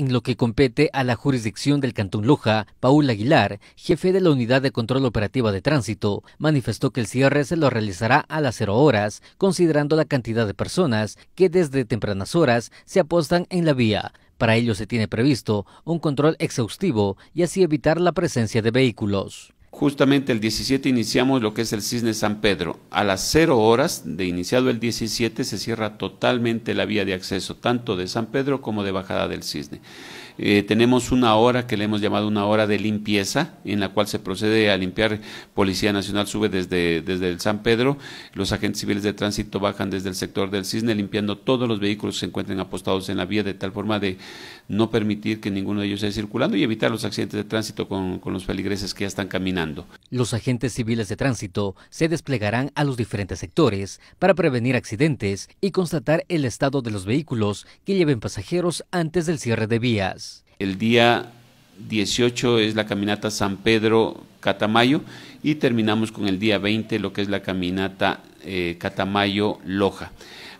en lo que compete a la jurisdicción del Cantón Loja, Paul Aguilar, jefe de la Unidad de Control Operativa de Tránsito, manifestó que el cierre se lo realizará a las 0 horas, considerando la cantidad de personas que desde tempranas horas se apostan en la vía. Para ello se tiene previsto un control exhaustivo y así evitar la presencia de vehículos justamente el 17 iniciamos lo que es el Cisne San Pedro. A las 0 horas de iniciado el 17 se cierra totalmente la vía de acceso, tanto de San Pedro como de bajada del Cisne. Eh, tenemos una hora que le hemos llamado una hora de limpieza, en la cual se procede a limpiar. Policía Nacional sube desde, el San Pedro, los agentes civiles de tránsito bajan desde el sector del Cisne, limpiando todos los vehículos que se encuentren apostados en la vía, de tal forma de no permitir que ninguno de ellos esté circulando y evitar los accidentes de tránsito con, con los feligreses que ya están caminando. Los agentes civiles de tránsito se desplegarán a los diferentes sectores para prevenir accidentes y constatar el estado de los vehículos que lleven pasajeros antes del cierre de vías. El día 18 es la caminata San Pedro Catamayo y terminamos con el día 20 lo que es la caminata eh, Catamayo Loja.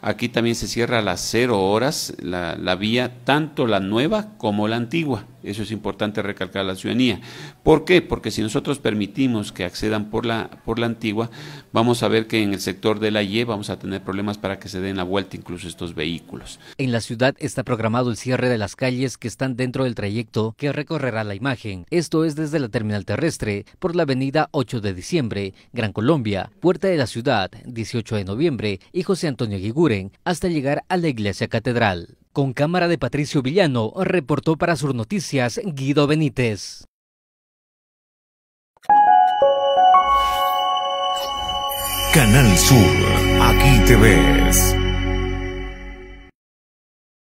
Aquí también se cierra a las 0 horas la, vía, tanto la nueva como la antigua. Eso es importante recalcar a la ciudadanía. ¿Por qué? Porque si nosotros permitimos que accedan por la, por la antigua, vamos a ver que en el sector de la Y vamos a tener problemas para que se den la vuelta incluso estos vehículos. En la ciudad está programado el cierre de las calles que están dentro del trayecto que recorrerá la imagen. Esto es desde la terminal terrestre por la avenida 8 de diciembre, Gran Colombia, puerta de la ciudad, 18 de noviembre y José Antonio Giguren hasta llegar a la iglesia catedral. Con cámara de Patricio Villano, reportó para Sur Noticias Guido Benítez. Canal Sur, aquí te